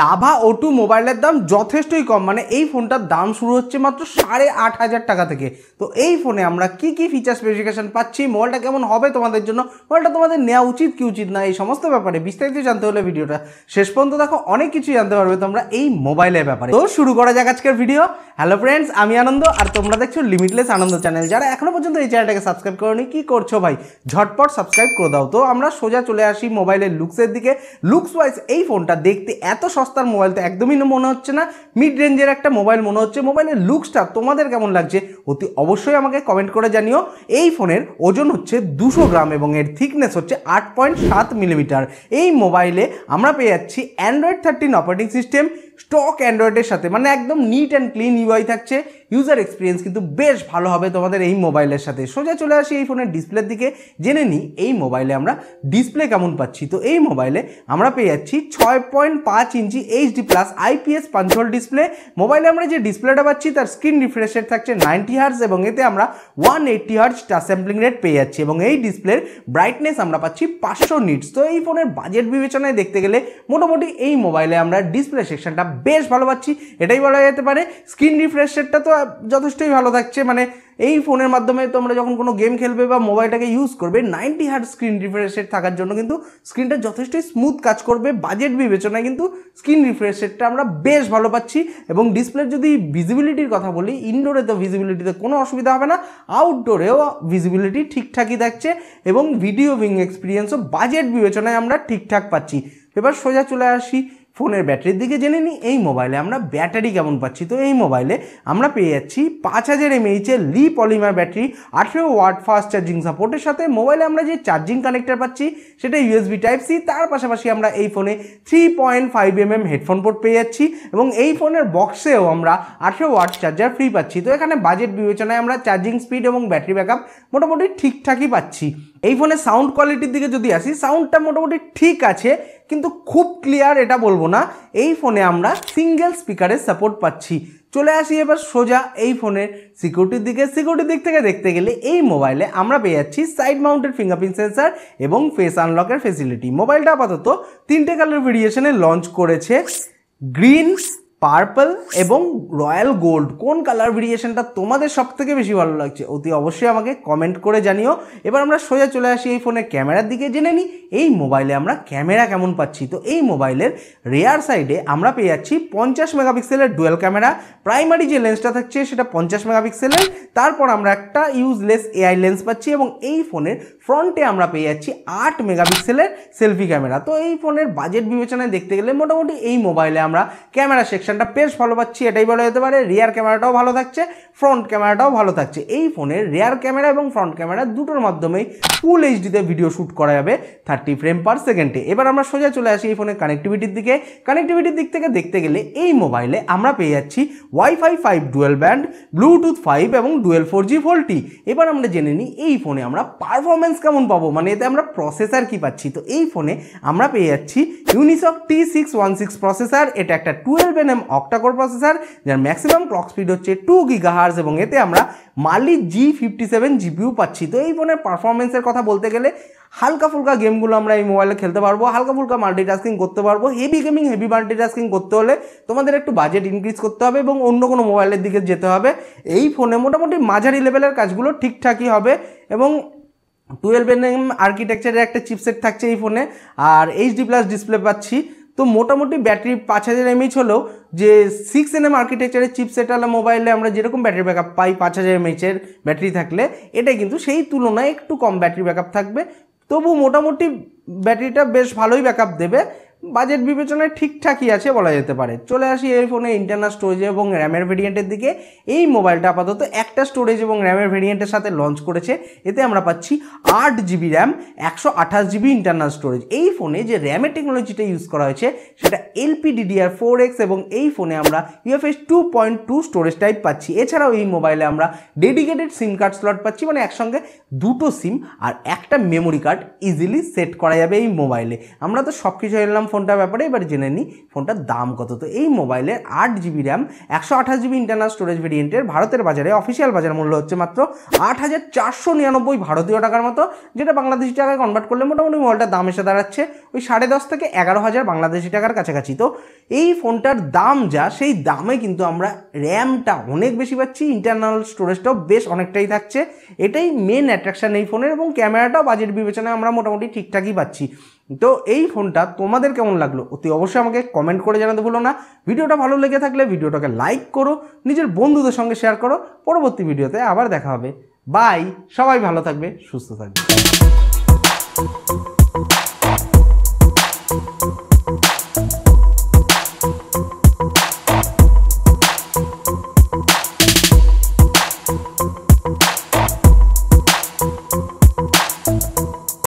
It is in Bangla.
লাভা ও টু মোবাইলের দাম যথেষ্টই কম মানে এই ফোনটার দাম শুরু হচ্ছে মাত্র সাড়ে আট হাজার টাকা থেকে তো এই ফোনে আমরা কি কি ফিচার স্পেসিফিকেশান পাচ্ছি মোবাইলটা কেমন হবে তোমাদের জন্য মোবাইলটা তোমাদের নেওয়া উচিত কি উচিত না এই সমস্ত ব্যাপারে বিস্তারিত জানতে হলে ভিডিওটা শেষ পর্যন্ত দেখো অনেক কিছু জানতে পারবে তোমরা এই মোবাইলের ব্যাপারে তো শুরু করা যাক আজকের ভিডিও হ্যালো ফ্রেন্ডস আমি আনন্দ আর তোমরা দেখছো লিমিটলেস আনন্দ চ্যানেল যারা এখনো পর্যন্ত এই চ্যানেলটাকে সাবস্ক্রাইব করনি কি করছো ভাই ঝটপট সাবস্ক্রাইব করে দাও তো আমরা সোজা চলে আসি মোবাইলের লুকসের দিকে লুকস ওয়াইজ এই ফোনটা দেখতে এত সস্তার মোবাইল তো একদমই মনে হচ্ছে না মিড রেঞ্জের একটা মোবাইল মনে হচ্ছে মোবাইলের লুকসটা তোমাদের কেমন লাগছে অতি অবশ্যই আমাকে কমেন্ট করে জানিও এই ফোনের ওজন হচ্ছে দুশো গ্রাম এবং এর থিকনেস হচ্ছে আট পয়েন্ট সাত মিলিমিটার এই মোবাইলে আমরা পেয়ে যাচ্ছি android thirteen operating system stock অ্যান্ড্রয়েডের সাথে মানে একদম নিট অ্যান্ড ক্লিন ইউআই থাকছে ইউজার এক্সপিরিয়েন্স কিন্তু বেশ ভালো হবে তোমাদের এই মোবাইলের সাথে সোজা চলে আসি এই ফোনের ডিসপ্লের দিকে জেনে নিই এই মোবাইলে আমরা ডিসপ্লে কেমন পাচ্ছি তো এই মোবাইলে আমরা পেয়ে যাচ্ছি ছয় পয়েন্ট পাঁচ ইঞ্চি এইচডি প্লাস আইপিএস পাঞ্চল ডিসপ্লে মোবাইলে আমরা যে ডিসপ্লেটা পাচ্ছি তার স্ক্রিন রিফ্রেশ রেট থাকছে নাইনটি হার্স এবং এতে আমরা ওয়ান এইটটি হার্স টা স্যাম্পলিং রেট পেয়ে যাচ্ছি এবং এই ডিসপ্লের ব্রাইটনেস আমরা পাচ্ছি পাঁচশো নিটস তো এই ফোনের বাজেট বিবেচনায় দেখতে গেলে মোটামুটি এই মোবাইলে আমরা ডিসপ্লে সেকশনটা বেশ ভালো পাচ্ছি এটাই বলা যেতে পারে স্ক্রিন রিফ্রেশ রেটটা তো যথেষ্টই ভালো থাকছে মানে এই ফোনের মাধ্যমে তোমরা যখন কোনো গেম খেলবে বা মোবাইলটাকে ইউজ করবে ninety hertz screen refresh rate থাকার জন্য কিন্তু স্ক্রিনটা যথেষ্টই স্মুথ কাজ করবে বাজেট বিবেচনায় কিন্তু স্ক্রিন রিফ্রেশ রেটটা আমরা বেশ ভালো পাচ্ছি এবং ডিসপ্লের যদি ভিজিবিলিটির কথা বলি ইনডোরে তো ভিজিবিলিটিতে কোনো অসুবিধা হবে না আউটডোরেও ভিজিবিলিটি ঠিকঠাকই থাকছে এবং ভিডিও ভিং এক্সপিরিয়েন্সও বাজেট বিবেচনায় আমরা ঠিকঠাক পাচ্ছি এবার সোজা চলে আসি ফোনের ব্যাটারির দিকে জেনে নিই এই মোবাইলে আমরা ব্যাটারি কেমন পাচ্ছি তো এই মোবাইলে আমরা পেয়ে যাচ্ছি পাঁচ হাজার এমএইচের লি পলিমার ব্যাটারি আঠেরো ওয়াট ফাস্ট চার্জিং সাপোর্টের সাথে মোবাইলে আমরা যে চার্জিং কানেক্টার পাচ্ছি সেটা ইউএসবি টাইপ সি তার পাশাপাশি আমরা এই ফোনে three point five mm headphone port পেয়ে যাচ্ছি এবং এই ফোনের বক্সেও আমরা আঠেরো ওয়াট চার্জার ফ্রি পাচ্ছি তো এখানে বাজেট বিবেচনায় আমরা চার্জিং স্পিড এবং ব্যাটারি ব্যাকআপ মোটামুটি ঠিকঠাকই পাচ্ছি এই ফোনের সাউন্ড কোয়ালিটির দিকে যদি আসি সাউন্ডটা মোটামুটি ঠিক আছে কিন্তু খুব ক্লিয়ার এটা বলবো না এই ফোনে আমরা সিঙ্গেল স্পিকারের সাপোর্ট পাচ্ছি চলে আসি এবার সোজা এই ফোনের সিকিউরিটির দিকে সিকিউরিটির দিক থেকে দেখতে গেলে এই মোবাইলে আমরা পেয়ে যাচ্ছি সাইড মাউন্টেড ফিঙ্গারপ্রিন্ট সেন্সার এবং ফেস আনলকের ফেসিলিটি মোবাইলটা আপাতত তিনটে কালার ভেরিয়েশনে লঞ্চ করেছে গ্রিন পার্পল এবং রয়্যাল গোল্ড কোন কালার ভেরিয়েশনটা তোমাদের সব থেকে বেশি ভালো লাগছে অতি অবশ্যই আমাকে কমেন্ট করে জানিও এবার আমরা সোজা চলে আসি এই ফোনের ক্যামেরার দিকে জেনে নিই এই মোবাইলে আমরা ক্যামেরা কেমন পাচ্ছি তো এই মোবাইলের রেয়ার সাইডে আমরা পেয়ে যাচ্ছি পঞ্চাশ মেগাপিক্সেলের ডুয়েল ক্যামেরা প্রাইমারি যে লেন্সটা থাকছে সেটা পঞ্চাশ মেগাপিক্সেলের তারপর আমরা একটা ইউজলেস এআই লেন্স পাচ্ছি এবং এই ফোনের ফ্রন্টে আমরা পেয়ে যাচ্ছি আট মেগাপিক্সেলের সেলফি ক্যামেরা তো এই ফোনের বাজেট বিবেচনায় দেখতে গেলে মোটামুটি এই মোবাইলে আমরা ক্যামেরা সেকশনটা বেশ ভালো পাচ্ছি এটাই বলা যেতে পারে রিয়ার ক্যামেরাটাও ভালো থাকছে ফ্রন্ট ক্যামেরাটাও ভালো থাকছে এই ফোনের রিয়ার ক্যামেরা এবং ফ্রন্ট ক্যামেরা দুটোর মাধ্যমেই ফুল এইচডিতে ভিডিও শ্যুট করা যাবে থার্টি ফ্রেম পার সেকেন্ডে এবার আমরা সোজা চলে আসি এই ফোনের কানেক্টিভিটির দিকে কানেক্টিভিটির দিক থেকে দেখতে গেলে এই মোবাইলে আমরা পেয়ে যাচ্ছি wifi five dual band bluetooth five এবং ডুয়েল ফোর জি ভোল্টি এবার আমরা জেনে নিই এই ফোনে আমরা পারফরমেন্স পারফরমেন্স কেমন পাবো মানে এতে আমরা প্রসেসার কি পাচ্ছি তো এই ফোনে আমরা পেয়ে যাচ্ছি Unisoc T six one six processor এটা একটা twelve N M octacore processor যার ম্যাক্সিমাম ক্লক স্পিড হচ্ছে টু গিগাহার্স এবং এতে আমরা Mali G fifty seven GPU পাচ্ছি তো এই ফোনের পারফরমেন্সের কথা বলতে গেলে হালকা ফুলকা গেমগুলো আমরা এই মোবাইলে খেলতে পারবো হালকা ফুলকা মাল্টিটাস্কিং করতে পারবো হেভি গেমিং হেভি মাল্টিটাস্কিং করতে হলে তোমাদের একটু বাজেট ইনক্রিজ করতে হবে এবং অন্য কোনো মোবাইলের দিকে যেতে হবে এই ফোনে মোটামুটি মাঝারি লেভেলের কাজগুলো ঠিকঠাকই হবে এবং টুয়েলভ এন এম আর্কিটেকচারের একটা চিপসেট থাকছে এই ফোনে আর এইচডি প্লাস ডিসপ্লে পাচ্ছি তো মোটামুটি ব্যাটারি পাঁচ হাজার এমএইচ হলেও যে সিক্স এম আর্কিটেকচারের চিপসেটওয়ালা মোবাইলে আমরা যেরকম ব্যাটারি ব্যাকআপ পাই পাঁচ হাজার এমএইচের ব্যাটারি থাকলে এটা কিন্তু সেই তুলনায় একটু কম ব্যাটারি ব্যাকআপ থাকবে তবু মোটামুটি ব্যাটারিটা বেশ ভালোই ব্যাকআপ দেবে বাজেট বিবেচনায় ঠিকঠাকই আছে বলা যেতে পারে চলে আসি এই ফোনে ইন্টারনাল স্টোরেজ এবং র্যামের ভেরিয়েন্টের দিকে এই মোবাইলটা আপাতত একটা স্টোরেজ এবং র্যামের ভেরিয়েন্টের সাথে লঞ্চ করেছে এতে আমরা পাচ্ছি আট জিবি র্যাম একশো আঠাশ জিবি ইন্টারনাল স্টোরেজ এই ফোনে যে র্যামের টেকনোলজিটা ইউজ করা হয়েছে সেটা এলপিডিডিআর ফোর এক্স এবং এই ফোনে আমরা UFS two point two storage type পাচ্ছি এছাড়াও এই মোবাইলে আমরা ডেডিকেটেড সিম কার্ড স্লট পাচ্ছি মানে একসঙ্গে দুটো সিম আর একটা মেমোরি কার্ড ইজিলি সেট করা যাবে এই মোবাইলে আমরা তো সব কিছু এলাম ফোনটার ব্যাপারে এবার জেনে নিই ফোনটার দাম কত তো এই মোবাইলের আট জিবি র্যাম একশো আঠাশ জিবি ইন্টারনাল স্টোরেজ ভেরিয়েন্টের ভারতের বাজারে অফিসিয়াল বাজার মূল্য হচ্ছে মাত্র আট হাজার চারশো নিরানব্বই ভারতীয় টাকার মতো যেটা বাংলাদেশি টাকায় কনভার্ট করলে মোটামুটি মোবাইলটার দাম এসে দাঁড়াচ্ছে ওই সাড়ে দশ থেকে এগারো হাজার বাংলাদেশি টাকার কাছাকাছি তো এই ফোনটার দাম যা সেই দামে কিন্তু আমরা র্যামটা অনেক বেশি পাচ্ছি ইন্টারনাল স্টোরেজটাও বেশ অনেকটাই থাকছে এটাই মেন অ্যাট্রাকশান এই ফোনের এবং ক্যামেরাটাও বাজেট বিবেচনায় আমরা মোটামুটি ঠিকঠাকই পাচ্ছি তো এই ফোনটা তোমাদের কেমন লাগলো অতি অবশ্যই আমাকে কমেন্ট করে জানাতে ভুলো না ভিডিওটা ভালো লেগে থাকলে ভিডিওটাকে লাইক করো নিজের বন্ধুদের সঙ্গে শেয়ার করো পরবর্তী ভিডিওতে আবার দেখা হবে বাই সবাই ভালো থাকবে সুস্থ থাকবে